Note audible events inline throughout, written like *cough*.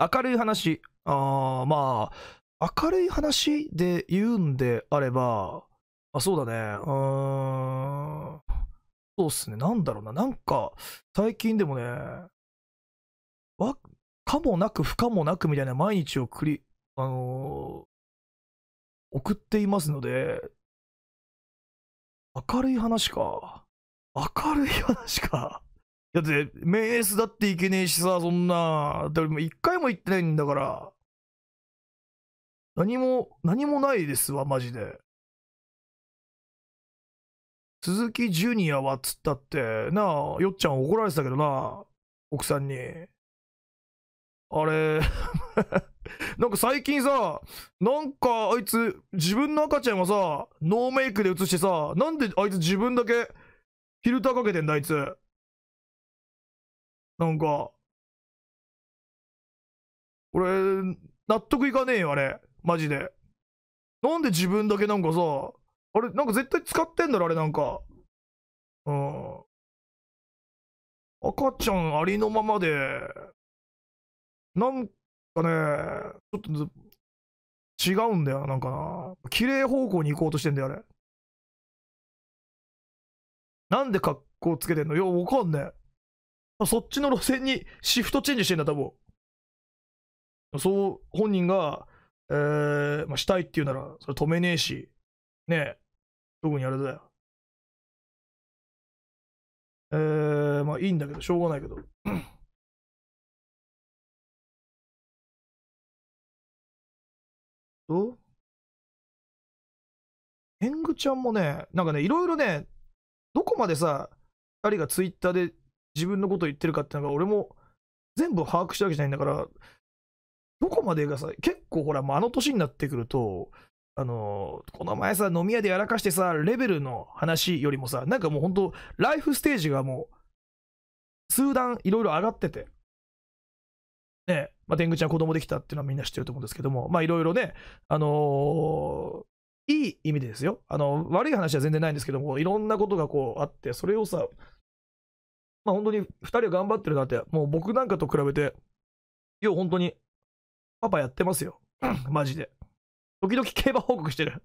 明るい話、あまあ、明るい話で言うんであれば、あそうだね、うーん、そうっすね、なんだろうな、なんか、最近でもね、わ、かもなく不可もなくみたいな毎日を繰り、あのー、送っていますので、明るい話か。明るい話か。だって、メンスだって行けねえしさ、そんな。だも一回も行ってないんだから。何も、何もないですわ、マジで。鈴木ジュニアはっつったって、なあ、よっちゃん怒られてたけどな、奥さんに。あれ *laughs* なんか最近さ、なんかあいつ、自分の赤ちゃんはさ、ノーメイクで写してさ、なんであいつ自分だけ、フィルターかけてんだ、あいつ。なんか、俺、納得いかねえよ、あれ。マジで。なんで自分だけなんかさ、あれ、なんか絶対使ってんだろ、あれなんか。うん。赤ちゃんありのままで、なんかね、ちょっと、違うんだよなんかな。綺麗方向に行こうとしてんだよ、あれ。なんで格好つけてんのいや、わかんねえ。そっちの路線にシフトチェンジしてんだ、多分。そう、本人が、えー、まあ、したいって言うなら、それ止めねえし、ねえ、特にあれだよ。えー、まあいいんだけど、しょうがないけど。*coughs* と、天狗ちゃんもね、なんかね、いろいろね、どこまでさ、二人がツイッターで自分のこと言ってるかってなんか俺も全部把握したわけじゃないんだからどこまでがさ結構ほらあの年になってくるとあのこの前さ飲み屋でやらかしてさレベルの話よりもさなんかもうほんとライフステージがもう数段いろいろ上がっててねまあ、天狗ちゃん子供できたっていうのはみんな知ってると思うんですけども、まあいろいろね、あのー、いい意味でですよ。あの、悪い話は全然ないんですけども、いろんなことがこうあって、それをさ、まあ本当に2人は頑張ってるなって、もう僕なんかと比べて、よう本当に、パパやってますよ。*clears throat* マジで。時々競馬報告してる。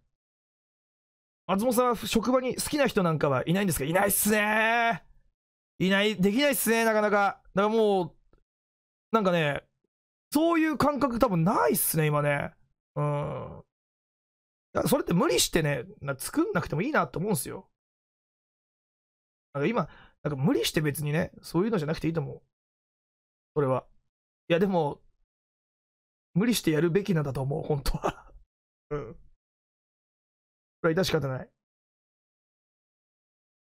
松本さんは職場に好きな人なんかはいないんですかいないっすねいない、できないっすねなかなか。だからもう、なんかね、そういう感覚多分ないっすね、今ね。うん。それって無理してね、作んなくてもいいなって思うんすよ。なんか今、なんか無理して別にね、そういうのじゃなくていいと思う。それは。いや、でも、無理してやるべきなんだと思う、本当は。*laughs* うん。これは致し方ない。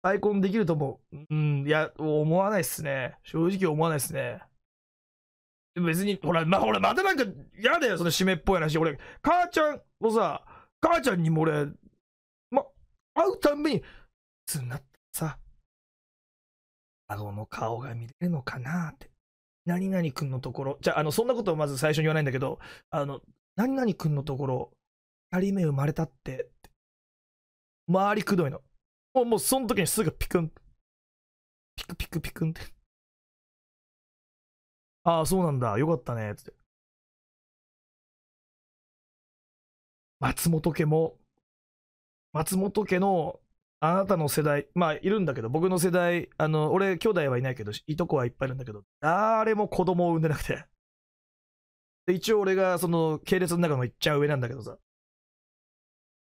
再婚できると思う。うん、いや、思わないっすね。正直思わないっすね。別に、ほら、ま、ほら、またなんか嫌だよ、その締めっぽい話。俺、母ちゃんをさ、母ちゃんにも俺、ま、会うたんびに、つんなってさ、孫の顔が見れるのかなって。何々くんのところ、じゃあ、あの、そんなことをまず最初に言わないんだけど、あの、何々くんのところ、二人目生まれたって、って周りくどいの。もう、もう、その時にすぐピクン。ピクピクピクンって。ああ、そうなんだ。よかったね。つって。松本家も、松本家のあなたの世代、まあ、いるんだけど、僕の世代、あの、俺、兄弟はいないけど、いとこはいっぱいいるんだけど、誰も子供を産んでなくて。で、一応俺が、その、系列の中のいっちゃう上なんだけどさ、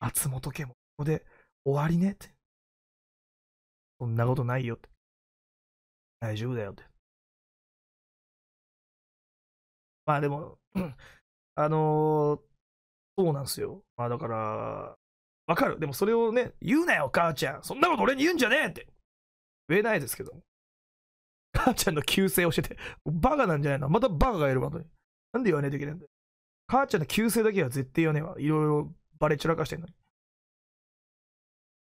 松本家もここで終わりねって。そんなことないよって。大丈夫だよって。まあでも、*clears throat* あのー、そうなんですよ。まあだから、わかる。でもそれをね、言うなよ、母ちゃん。そんなこと俺に言うんじゃねえって。言えないですけど。母ちゃんの旧姓をしてて、バカなんじゃないのまたバカがいることに。なんで言わないといけないんだよ。母ちゃんの旧姓だけは絶対言わねえわ。いろいろバレ散らかしてんのに。